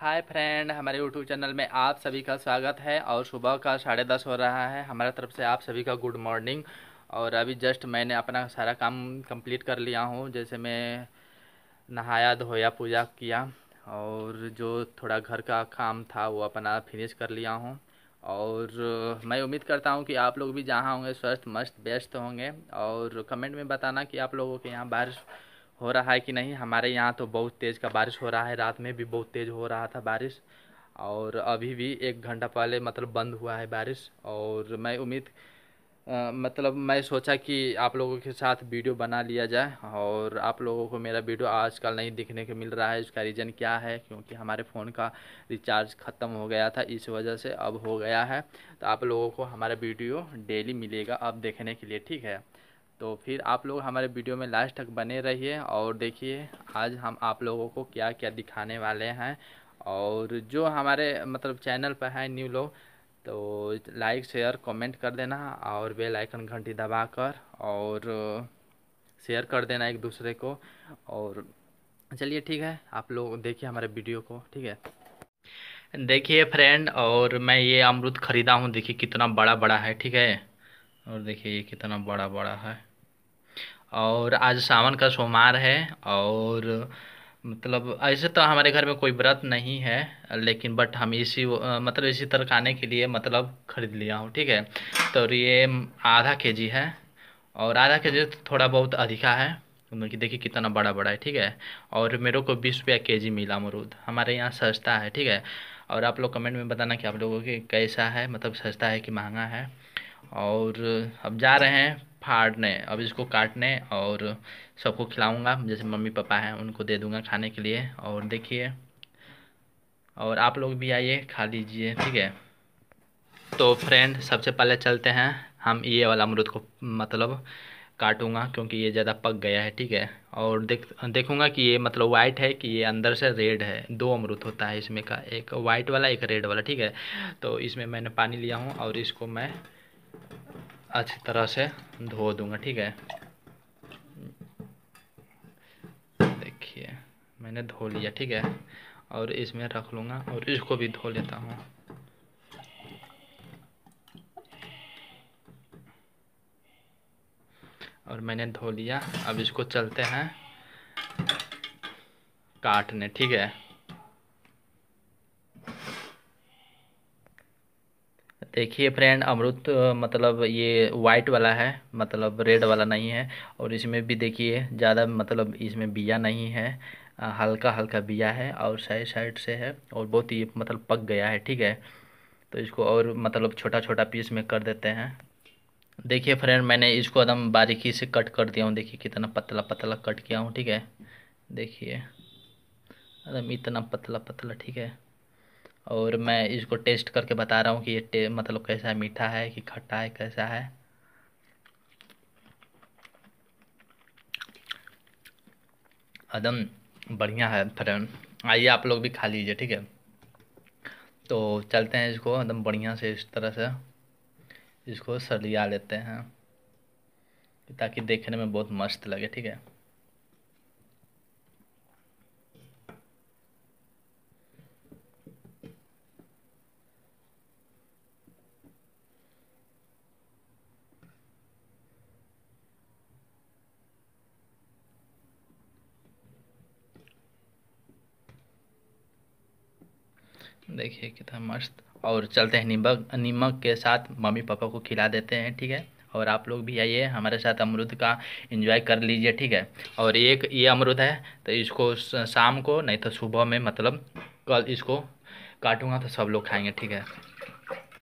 हाय friend हमारे YouTube channel में आप सभी का स्वागत है और सुबह का साढ़े दस हो रहा है हमारे तरफ से आप सभी का गुड मॉर्निंग और अभी जस्ट मैंने अपना सारा काम कंप्लीट कर लिया हूँ जैसे मैं नहाया धोया पूजा किया और जो थोड़ा घर का काम था वो अपना फिनिश कर लिया हूँ और मैं उम्मीद करता हूँ कि आप लोग भी जहाँ होंगे स्वस्थ मस्त व्यस्त होंगे और कमेंट में बताना कि आप लोगों के यहाँ बारिश हो रहा है कि नहीं हमारे यहाँ तो बहुत तेज़ का बारिश हो रहा है रात में भी बहुत तेज़ हो रहा था बारिश और अभी भी एक घंटा पहले मतलब बंद हुआ है बारिश और मैं उम्मीद मतलब मैं सोचा कि आप लोगों के साथ वीडियो बना लिया जाए और आप लोगों को मेरा वीडियो आजकल नहीं दिखने को मिल रहा है इसका रीज़न क्या है क्योंकि हमारे फ़ोन का रिचार्ज ख़त्म हो गया था इस वजह से अब हो गया है तो आप लोगों को हमारा वीडियो डेली मिलेगा अब देखने के लिए ठीक है तो फिर आप लोग हमारे वीडियो में लास्ट तक बने रहिए और देखिए आज हम आप लोगों को क्या क्या दिखाने वाले हैं और जो हमारे मतलब चैनल पर हैं न्यू लोग तो लाइक शेयर कमेंट कर देना और बेल आइकन घंटी दबा कर और शेयर कर देना एक दूसरे को और चलिए ठीक है आप लोग देखिए हमारे वीडियो को ठीक है देखिए फ्रेंड और मैं ये अमरुद ख़रीदा हूँ देखिए कितना बड़ा बड़ा है ठीक है और देखिए ये कितना बड़ा बड़ा है और आज सावन का सोमवार है और मतलब ऐसे तो हमारे घर में कोई व्रत नहीं है लेकिन बट हम इसी मतलब इसी तरह खाने के लिए मतलब ख़रीद लिया हूँ ठीक है तो ये आधा के जी है और आधा के जी तो थोड़ा बहुत अधिका है कि देखिए कितना बड़ा बड़ा है ठीक है और मेरे को बीस रुपया के जी मिला अमरूद हमारे यहाँ सस्ता है ठीक है और आप लोग कमेंट में बताना कि आप लोगों के कैसा है मतलब सस्ता है कि महंगा है और अब जा रहे हैं फाड़ने अब इसको काटने और सबको खिलाऊंगा जैसे मम्मी पापा हैं उनको दे दूंगा खाने के लिए और देखिए और आप लोग भी आइए खा लीजिए ठीक है तो फ्रेंड सबसे पहले चलते हैं हम ये वाला अमरूद को मतलब काटूंगा क्योंकि ये ज़्यादा पक गया है ठीक है और देख देखूंगा कि ये मतलब वाइट है कि ये अंदर से रेड है दो अमरूद होता है इसमें का एक वाइट वाला एक रेड वाला ठीक है तो इसमें मैंने पानी लिया हूँ और इसको मैं अच्छी तरह से धो दूंगा ठीक है देखिए मैंने धो लिया ठीक है और इसमें रख लूँगा और इसको भी धो लेता हूँ और मैंने धो लिया अब इसको चलते हैं काटने ठीक है देखिए फ्रेंड अमरुद मतलब ये वाइट वाला है मतलब रेड वाला नहीं है और इसमें भी देखिए ज़्यादा मतलब इसमें बिया नहीं है हल्का हल्का बिया है और साइड साइड से है और बहुत ही मतलब पक गया है ठीक है तो इसको और मतलब छोटा छोटा पीस में कर देते हैं देखिए फ्रेंड मैंने इसको एकदम बारीकी से कट कर दिया हूँ देखिए कितना पतला पतला कट किया हूँ ठीक है देखिए एकदम इतना पतला पतला ठीक है और मैं इसको टेस्ट करके बता रहा हूँ कि ये मतलब कैसा है मीठा है कि खट्टा है कैसा है एकदम बढ़िया है फ्रेंड आइए आप लोग भी खा लीजिए ठीक है तो चलते हैं इसको एकदम बढ़िया से इस तरह से इसको सलिया लेते हैं ताकि देखने में बहुत मस्त लगे ठीक है देखिए कितना मस्त और चलते हैं नीमक नीमक के साथ मम्मी पापा को खिला देते हैं ठीक है और आप लोग भी आइए हमारे साथ अमरूद का एंजॉय कर लीजिए ठीक है और एक ये अमरूद है तो इसको शाम को नहीं तो सुबह में मतलब कल इसको काटूंगा तो सब लोग खाएंगे ठीक है